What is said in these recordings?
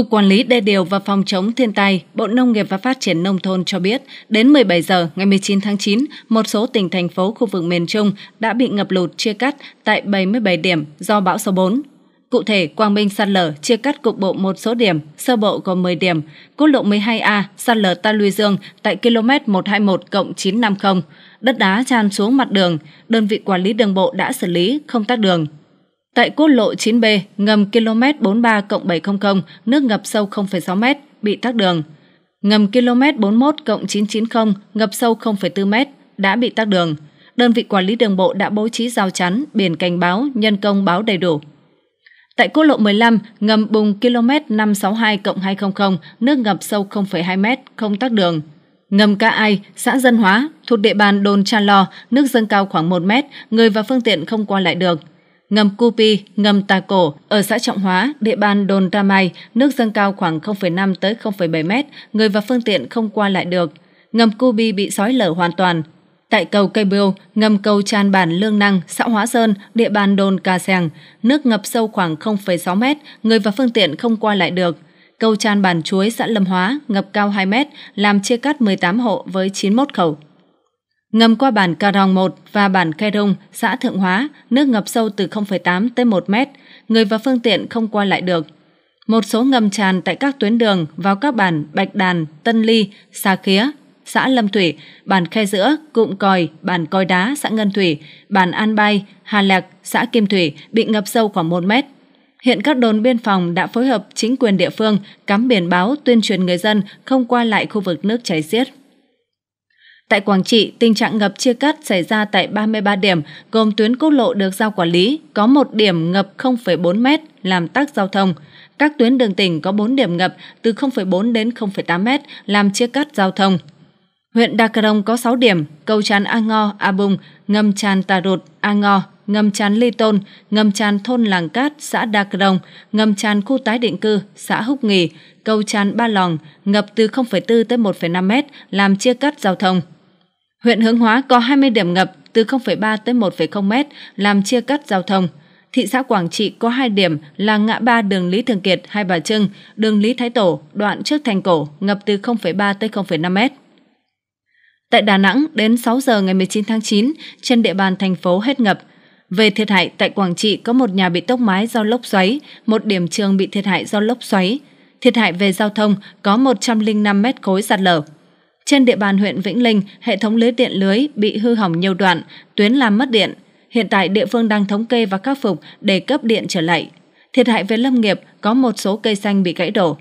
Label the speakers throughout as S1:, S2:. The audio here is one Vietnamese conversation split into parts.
S1: Cục Quản lý Đê điều và Phòng chống thiên tai, Bộ Nông nghiệp và Phát triển Nông thôn cho biết, đến 17 giờ ngày 19 tháng 9, một số tỉnh, thành phố khu vực miền Trung đã bị ngập lụt chia cắt tại 77 điểm do bão số 4. Cụ thể, Quang Minh sạt lở chia cắt cục bộ một số điểm, sơ bộ gồm 10 điểm. Quốc lộ 12A sạt lở ta luy dương tại km 121 cộng 950. Đất đá tràn xuống mặt đường, đơn vị quản lý đường bộ đã xử lý, không tắt đường. Tại quốc lộ 9B, ngầm km 43 cộng 700, nước ngập sâu 0,6 m, bị tắc đường. Ngầm km 41 cộng 990, ngập sâu 0,4 m, đã bị tắc đường. Đơn vị quản lý đường bộ đã bố trí rào chắn, biển cảnh báo, nhân công báo đầy đủ. Tại quốc lộ 15, ngầm bùng km 562 cộng 200, nước ngập sâu 0,2 m, không tắc đường. Ngầm Ca Ai, xã Dân Hóa, thuộc địa bàn đồn Cha Lo, nước dâng cao khoảng 1 mét, người và phương tiện không qua lại được ngầm Cupi, ngầm Tà Cổ ở xã Trọng Hóa, địa bàn đồn Ra Mai, nước dâng cao khoảng 0,5 tới 0,7 mét, người và phương tiện không qua lại được. Ngầm Cupi bị sói lở hoàn toàn. Tại cầu Cây Biêu, ngầm cầu Tràn Bản Lương Năng, xã Hóa Sơn, địa bàn đồn Cà Sèng, nước ngập sâu khoảng 0,6 mét, người và phương tiện không qua lại được. Cầu Tràn Bản Chuối, xã Lâm Hóa, ngập cao 2 mét, làm chia cắt 18 hộ với 91 khẩu. Ngầm qua bản Cà Ròng 1 và bản Khe Rung, xã Thượng Hóa, nước ngập sâu từ 0,8 tới 1 mét, người và phương tiện không qua lại được. Một số ngầm tràn tại các tuyến đường vào các bản Bạch Đàn, Tân Ly, Xà Khía, xã Lâm Thủy, bản Khe Giữa, Cụm Còi, bản Còi Đá, xã Ngân Thủy, bản An Bay, Hà Lạc, xã Kim Thủy bị ngập sâu khoảng 1 mét. Hiện các đồn biên phòng đã phối hợp chính quyền địa phương cắm biển báo tuyên truyền người dân không qua lại khu vực nước chảy xiết. Tại Quảng Trị, tình trạng ngập chia cắt xảy ra tại 33 điểm, gồm tuyến quốc lộ được giao quản lý, có một điểm ngập 0,4 m làm tắc giao thông. Các tuyến đường tỉnh có 4 điểm ngập từ 0,4 đến 0,8 m làm chia cắt giao thông. Huyện Đa Cà Rông có 6 điểm, cầu tràn A Ngo, A Bung, ngầm tràn Tà Rụt, A Ngo, ngầm tràn Ly Tôn, ngầm tràn thôn Làng Cát, xã Đa Cà Rông, ngầm tràn khu tái định cư, xã Húc Nghì, cầu tràn Ba Lòng, ngập từ 0,4 tới 1,5 m làm chia cắt giao thông. Huyện Hướng Hóa có 20 điểm ngập từ 0,3 tới 1,0 mét làm chia cắt giao thông. Thị xã Quảng Trị có 2 điểm là ngã ba đường Lý Thường Kiệt, Hai Bà Trưng, đường Lý Thái Tổ, đoạn trước thành cổ, ngập từ 0,3 tới 0,5 mét. Tại Đà Nẵng, đến 6 giờ ngày 19 tháng 9, trên địa bàn thành phố hết ngập. Về thiệt hại, tại Quảng Trị có một nhà bị tốc mái do lốc xoáy, một điểm trường bị thiệt hại do lốc xoáy. Thiệt hại về giao thông có 105 mét khối sạt lở. Trên địa bàn huyện Vĩnh Linh, hệ thống lưới điện lưới bị hư hỏng nhiều đoạn, tuyến làm mất điện. Hiện tại địa phương đang thống kê và khắc phục để cấp điện trở lại. Thiệt hại về lâm nghiệp có một số cây xanh bị gãy đổ.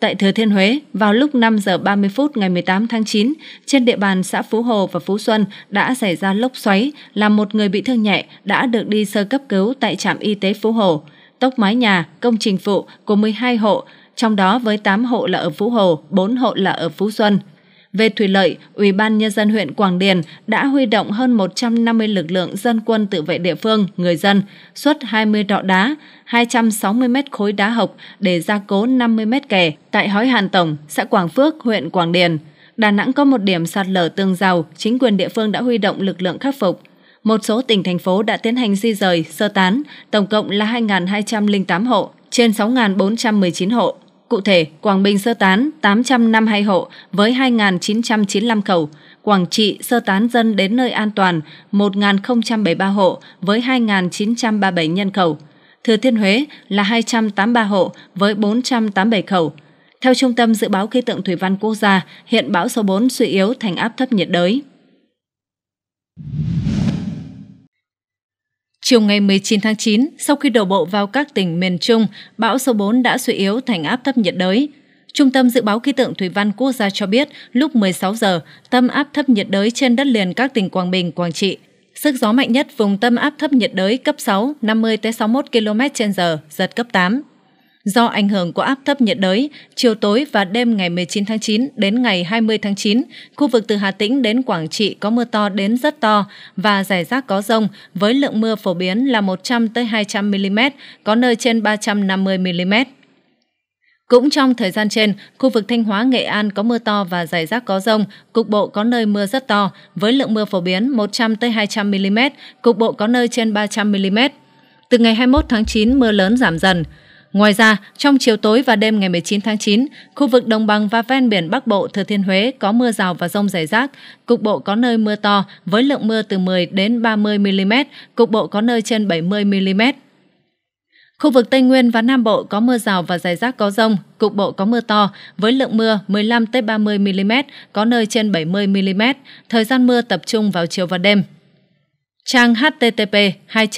S1: Tại Thừa Thiên Huế, vào lúc 5 giờ 30 phút ngày 18 tháng 9, trên địa bàn xã Phú Hồ và Phú Xuân đã xảy ra lốc xoáy, làm một người bị thương nhẹ đã được đi sơ cấp cứu tại trạm y tế Phú Hồ. Tốc mái nhà, công trình phụ của 12 hộ, trong đó với 8 hộ là ở Phú Hồ, 4 hộ là ở Phú Xuân. Về thủy lợi, Ủy ban nhân dân huyện Quảng Điền đã huy động hơn 150 lực lượng dân quân tự vệ địa phương, người dân, xuất 20 đọ đá, 260 mét khối đá hộc để gia cố 50 mét kè tại Hói Hàn Tổng, xã Quảng Phước, huyện Quảng Điền. Đà Nẵng có một điểm sạt lở tường rào, chính quyền địa phương đã huy động lực lượng khắc phục. Một số tỉnh thành phố đã tiến hành di rời, sơ tán, tổng cộng là 2.208 hộ, trên 6.419 hộ. Cụ thể, Quảng Bình sơ tán 852 hộ với 2.995 khẩu, Quảng Trị sơ tán dân đến nơi an toàn 1.073 hộ với 2.937 nhân khẩu, Thừa Thiên Huế là 283 hộ với 487 khẩu. Theo Trung tâm Dự báo Khí tượng Thủy văn Quốc gia, hiện bão số 4 suy yếu thành áp thấp nhiệt đới. Chiều ngày 19 tháng 9, sau khi đổ bộ vào các tỉnh miền Trung, bão số 4 đã suy yếu thành áp thấp nhiệt đới. Trung tâm Dự báo Khí tượng Thủy văn Quốc gia cho biết, lúc 16 giờ, tâm áp thấp nhiệt đới trên đất liền các tỉnh Quảng Bình, Quảng Trị. Sức gió mạnh nhất vùng tâm áp thấp nhiệt đới cấp 6, 50-61 km h giật cấp 8. Do ảnh hưởng của áp thấp nhiệt đới, chiều tối và đêm ngày 19 tháng 9 đến ngày 20 tháng 9, khu vực từ Hà Tĩnh đến Quảng Trị có mưa to đến rất to và rải rác có rông với lượng mưa phổ biến là 100-200 mm, có nơi trên 350 mm. Cũng trong thời gian trên, khu vực Thanh Hóa, Nghệ An có mưa to và rải rác có rông, cục bộ có nơi mưa rất to, với lượng mưa phổ biến 100-200 mm, cục bộ có nơi trên 300 mm. Từ ngày 21 tháng 9, mưa lớn giảm dần. Ngoài ra, trong chiều tối và đêm ngày 19 tháng 9, khu vực đồng bằng và ven biển Bắc Bộ Thừa Thiên Huế có mưa rào và rông rải rác, cục bộ có nơi mưa to với lượng mưa từ 10 đến 30 mm, cục bộ có nơi trên 70 mm. Khu vực Tây Nguyên và Nam Bộ có mưa rào và rải rác có rông, cục bộ có mưa to với lượng mưa 15-30 mm, có nơi trên 70 mm. Thời gian mưa tập trung vào chiều và đêm. Trang http 2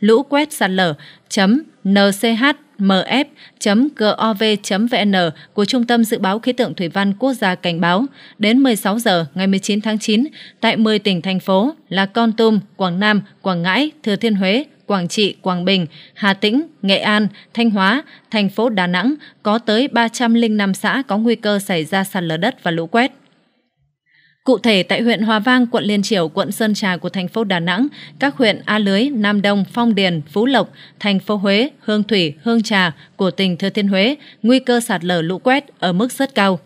S1: lũ quét sạt lở nch mf.gov.vn của Trung tâm Dự báo Khí tượng Thủy văn Quốc gia cảnh báo đến 16 giờ ngày 19 tháng 9 tại 10 tỉnh thành phố là Con Tum, Quảng Nam, Quảng Ngãi, Thừa Thiên Huế, Quảng Trị, Quảng Bình, Hà Tĩnh, Nghệ An, Thanh Hóa, thành phố Đà Nẵng có tới 305 xã có nguy cơ xảy ra sạt lở đất và lũ quét. Cụ thể, tại huyện Hòa Vang, quận Liên Triểu, quận Sơn Trà của thành phố Đà Nẵng, các huyện A Lưới, Nam Đông, Phong Điền, Phú Lộc, thành phố Huế, Hương Thủy, Hương Trà của tỉnh Thừa Thiên Huế, nguy cơ sạt lở lũ quét ở mức rất cao.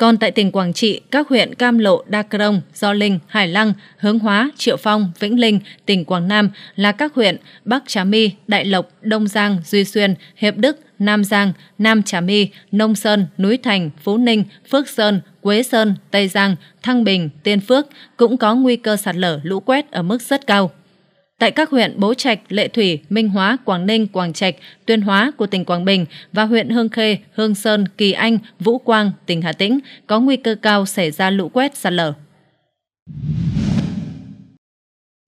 S1: Còn tại tỉnh Quảng Trị, các huyện Cam Lộ, Đa Crông, Do Linh, Hải Lăng, Hướng Hóa, Triệu Phong, Vĩnh Linh, tỉnh Quảng Nam là các huyện Bắc Trà My, Đại Lộc, Đông Giang, Duy Xuyên, Hiệp Đức, Nam Giang, Nam Trà My, Nông Sơn, Núi Thành, Phú Ninh, Phước Sơn, Quế Sơn, Tây Giang, Thăng Bình, Tiên Phước cũng có nguy cơ sạt lở lũ quét ở mức rất cao tại các huyện Bố Trạch, Lệ Thủy, Minh Hóa, Quảng Ninh, Quảng Trạch, Tuyên Hóa của tỉnh Quảng Bình và huyện Hương Khê, Hương Sơn, Kỳ Anh, Vũ Quang, tỉnh Hà Tĩnh có nguy cơ cao xảy ra lũ quét sạt lở.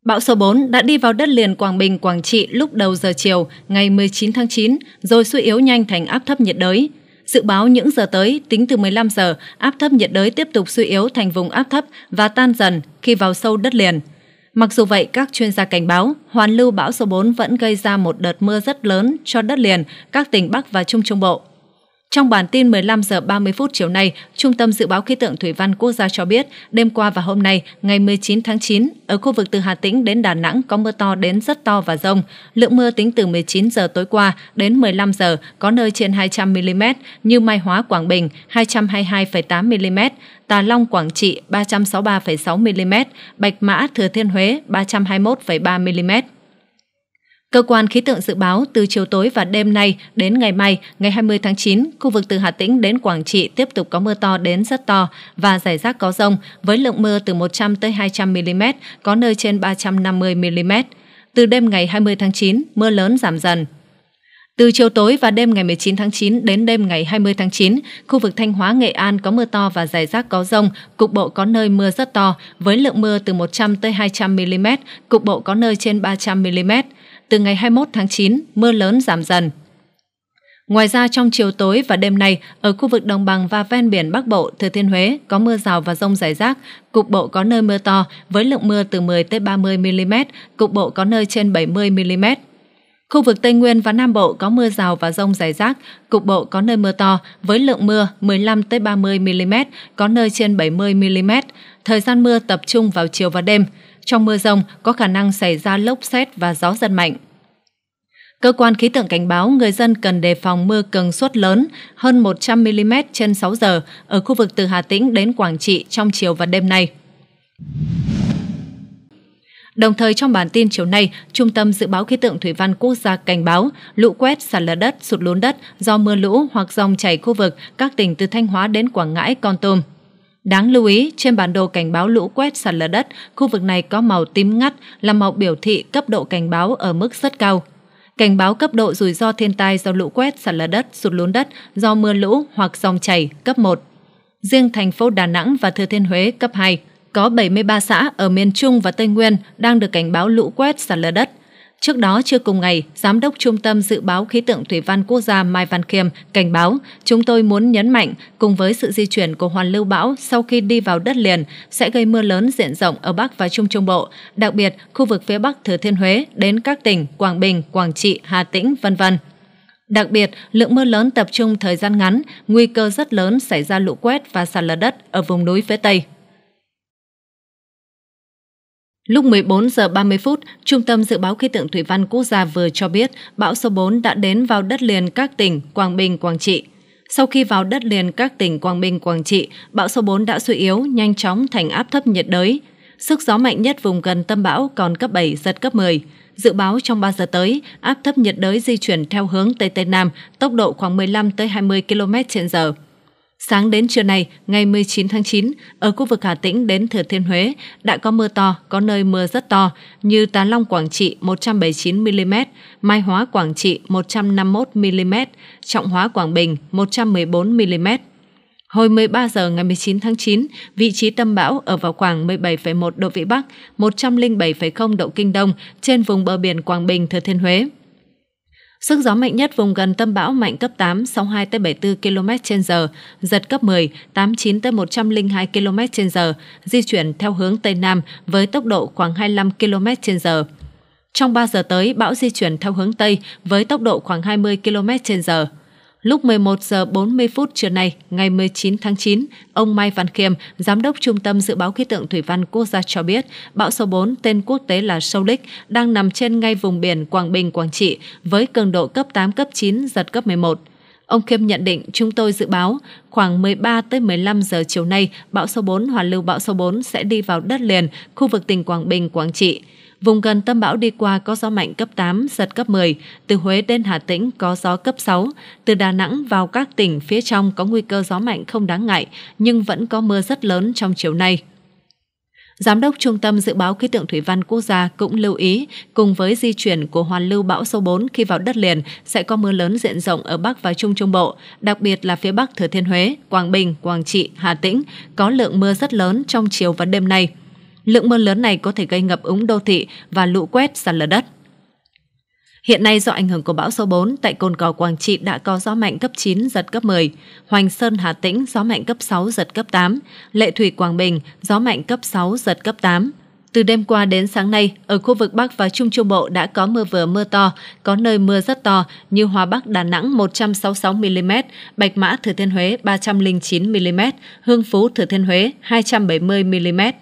S1: Bão số 4 đã đi vào đất liền Quảng Bình, Quảng Trị lúc đầu giờ chiều ngày 19 tháng 9 rồi suy yếu nhanh thành áp thấp nhiệt đới. Dự báo những giờ tới, tính từ 15 giờ, áp thấp nhiệt đới tiếp tục suy yếu thành vùng áp thấp và tan dần khi vào sâu đất liền – Mặc dù vậy, các chuyên gia cảnh báo, hoàn lưu bão số 4 vẫn gây ra một đợt mưa rất lớn cho đất liền, các tỉnh Bắc và Trung Trung Bộ. Trong bản tin 15 giờ 30 phút chiều nay, Trung tâm Dự báo Khí tượng Thủy văn Quốc gia cho biết, đêm qua và hôm nay, ngày 19 tháng 9, ở khu vực từ Hà Tĩnh đến Đà Nẵng có mưa to đến rất to và rông. Lượng mưa tính từ 19 giờ tối qua đến 15 giờ có nơi trên 200 mm như Mai Hóa Quảng Bình 222,8 mm, Tà Long Quảng Trị 363,6 mm, Bạch Mã Thừa Thiên Huế 321,3 mm. Cơ quan khí tượng dự báo từ chiều tối và đêm nay đến ngày mai, ngày 20 tháng 9, khu vực từ Hà Tĩnh đến Quảng Trị tiếp tục có mưa to đến rất to và rải rác có rông với lượng mưa từ 100 tới 200 mm, có nơi trên 350 mm. Từ đêm ngày 20 tháng 9, mưa lớn giảm dần. Từ chiều tối và đêm ngày 19 tháng 9 đến đêm ngày 20 tháng 9, khu vực Thanh Hóa, Nghệ An có mưa to và rải rác có rông, cục bộ có nơi mưa rất to, với lượng mưa từ 100 tới 200 mm, cục bộ có nơi trên 300 mm từ ngày 21 tháng 9, mưa lớn giảm dần. Ngoài ra trong chiều tối và đêm nay, ở khu vực đồng bằng và ven biển Bắc Bộ, Thừa Thiên Huế có mưa rào và rông rải rác, cục bộ có nơi mưa to với lượng mưa từ 10 tới 30 mm, cục bộ có nơi trên 70 mm. Khu vực Tây Nguyên và Nam Bộ có mưa rào và rông rải rác, cục bộ có nơi mưa to với lượng mưa 15 tới 30 mm, có nơi trên 70 mm. Thời gian mưa tập trung vào chiều và đêm trong mưa rông có khả năng xảy ra lốc xét và gió giật mạnh. Cơ quan khí tượng cảnh báo người dân cần đề phòng mưa cường suất lớn hơn 100mm trên 6 giờ ở khu vực từ Hà Tĩnh đến Quảng Trị trong chiều và đêm nay. Đồng thời trong bản tin chiều nay, Trung tâm Dự báo Khí tượng Thủy văn Quốc gia cảnh báo lũ quét, sạt lở đất, sụt lún đất do mưa lũ hoặc dòng chảy khu vực các tỉnh từ Thanh Hóa đến Quảng Ngãi, Con Tum. Đáng lưu ý, trên bản đồ cảnh báo lũ quét sạt lở đất, khu vực này có màu tím ngắt là màu biểu thị cấp độ cảnh báo ở mức rất cao. Cảnh báo cấp độ rủi ro thiên tai do lũ quét sạt lở đất, sụt lún đất do mưa lũ hoặc dòng chảy cấp 1. Riêng thành phố Đà Nẵng và Thừa Thiên Huế cấp 2. Có 73 xã ở miền Trung và Tây Nguyên đang được cảnh báo lũ quét sạt lở đất. Trước đó, chưa cùng ngày, Giám đốc Trung tâm Dự báo Khí tượng Thủy văn Quốc gia Mai Văn Khiêm cảnh báo chúng tôi muốn nhấn mạnh cùng với sự di chuyển của hoàn lưu bão sau khi đi vào đất liền sẽ gây mưa lớn diện rộng ở Bắc và Trung Trung Bộ, đặc biệt khu vực phía Bắc Thừa Thiên Huế đến các tỉnh Quảng Bình, Quảng Trị, Hà Tĩnh, v.v. Đặc biệt, lượng mưa lớn tập trung thời gian ngắn, nguy cơ rất lớn xảy ra lũ quét và sạt lở đất ở vùng núi phía Tây. Lúc 14 giờ 30 phút, Trung tâm Dự báo Khí tượng Thủy văn Quốc gia vừa cho biết bão số 4 đã đến vào đất liền các tỉnh Quảng Bình, Quảng Trị. Sau khi vào đất liền các tỉnh Quảng Bình, Quảng Trị, bão số 4 đã suy yếu, nhanh chóng thành áp thấp nhiệt đới. Sức gió mạnh nhất vùng gần tâm bão còn cấp 7, giật cấp 10. Dự báo trong 3 giờ tới, áp thấp nhiệt đới di chuyển theo hướng Tây Tây Nam, tốc độ khoảng 15-20 km h Sáng đến trưa nay, ngày 19 tháng 9, ở khu vực Hà Tĩnh đến Thừa Thiên Huế đã có mưa to, có nơi mưa rất to như Tà Long Quảng Trị 179mm, Mai Hóa Quảng Trị 151mm, Trọng Hóa Quảng Bình 114mm. Hồi 13 giờ ngày 19 tháng 9, vị trí tâm bão ở vào khoảng 17,1 độ Vĩ Bắc, 107,0 độ Kinh Đông trên vùng bờ biển Quảng Bình, Thừa Thiên Huế. Sức gió mạnh nhất vùng gần tâm bão mạnh cấp 8, 62 tới 74 km h giật cấp 10, 89 tới 102 km h di chuyển theo hướng Tây Nam với tốc độ khoảng 25 km h Trong 3 giờ tới, bão di chuyển theo hướng Tây với tốc độ khoảng 20 km h Lúc 11 giờ 40 phút trưa nay, ngày 19 tháng 9, ông Mai Văn Khiêm, Giám đốc Trung tâm Dự báo Khí tượng Thủy văn Quốc gia cho biết, bão số 4 tên quốc tế là Soulik đang nằm trên ngay vùng biển Quảng Bình, Quảng Trị với cường độ cấp 8, cấp 9, giật cấp 11. Ông Khiêm nhận định chúng tôi dự báo khoảng 13 tới 15 giờ chiều nay, bão số 4 hoàn lưu bão số 4 sẽ đi vào đất liền, khu vực tỉnh Quảng Bình, Quảng Trị. Vùng gần tâm bão đi qua có gió mạnh cấp 8, giật cấp 10. Từ Huế đến Hà Tĩnh có gió cấp 6. Từ Đà Nẵng vào các tỉnh phía trong có nguy cơ gió mạnh không đáng ngại, nhưng vẫn có mưa rất lớn trong chiều nay. Giám đốc Trung tâm Dự báo Khí tượng Thủy văn Quốc gia cũng lưu ý, cùng với di chuyển của hoàn lưu bão số 4 khi vào đất liền, sẽ có mưa lớn diện rộng ở Bắc và Trung Trung Bộ, đặc biệt là phía Bắc Thừa Thiên Huế, Quảng Bình, Quảng Trị, Hà Tĩnh, có lượng mưa rất lớn trong chiều và đêm nay lượng mưa lớn này có thể gây ngập úng đô thị và lũ quét sạt lở đất. Hiện nay do ảnh hưởng của bão số 4, tại Cồn Cỏ Quảng Trị đã có gió mạnh cấp 9, giật cấp 10, Hoành Sơn Hà Tĩnh gió mạnh cấp 6, giật cấp 8, Lệ Thủy Quảng Bình gió mạnh cấp 6, giật cấp 8. Từ đêm qua đến sáng nay, ở khu vực Bắc và Trung Trung Bộ đã có mưa vừa mưa to, có nơi mưa rất to như Hòa Bắc Đà Nẵng 166mm, Bạch Mã Thừa Thiên Huế 309mm, Hương Phú Thừa Thiên Huế 270mm.